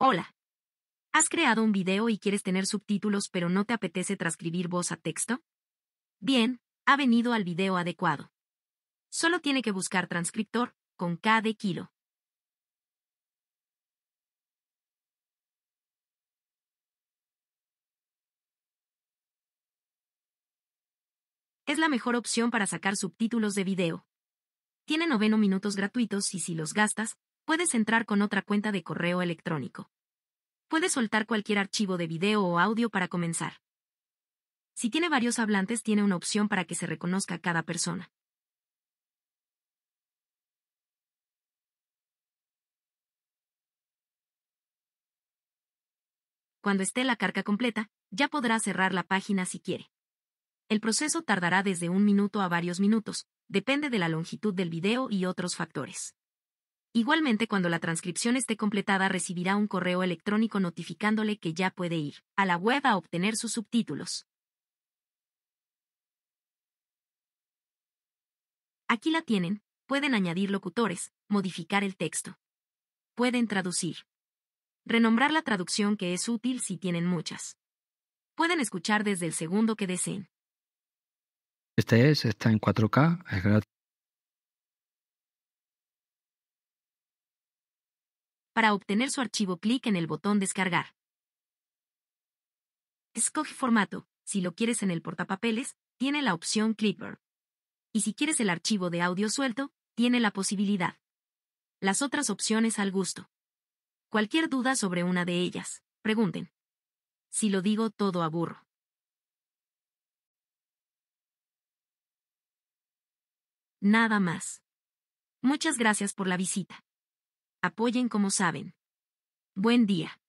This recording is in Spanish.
Hola. ¿Has creado un video y quieres tener subtítulos pero no te apetece transcribir voz a texto? Bien, ha venido al video adecuado. Solo tiene que buscar transcriptor, con K de kilo. Es la mejor opción para sacar subtítulos de video. Tiene noveno minutos gratuitos y si los gastas, puedes entrar con otra cuenta de correo electrónico. Puedes soltar cualquier archivo de video o audio para comenzar. Si tiene varios hablantes, tiene una opción para que se reconozca cada persona. Cuando esté la carga completa, ya podrá cerrar la página si quiere. El proceso tardará desde un minuto a varios minutos, depende de la longitud del video y otros factores. Igualmente cuando la transcripción esté completada recibirá un correo electrónico notificándole que ya puede ir a la web a obtener sus subtítulos. Aquí la tienen, pueden añadir locutores, modificar el texto. Pueden traducir. Renombrar la traducción que es útil si tienen muchas. Pueden escuchar desde el segundo que deseen. Este es, está en 4K, es gratis. Para obtener su archivo clic en el botón Descargar. Escoge formato. Si lo quieres en el portapapeles, tiene la opción Clipboard. Y si quieres el archivo de audio suelto, tiene la posibilidad. Las otras opciones al gusto. Cualquier duda sobre una de ellas, pregunten. Si lo digo todo aburro. Nada más. Muchas gracias por la visita. Apoyen como saben. Buen día.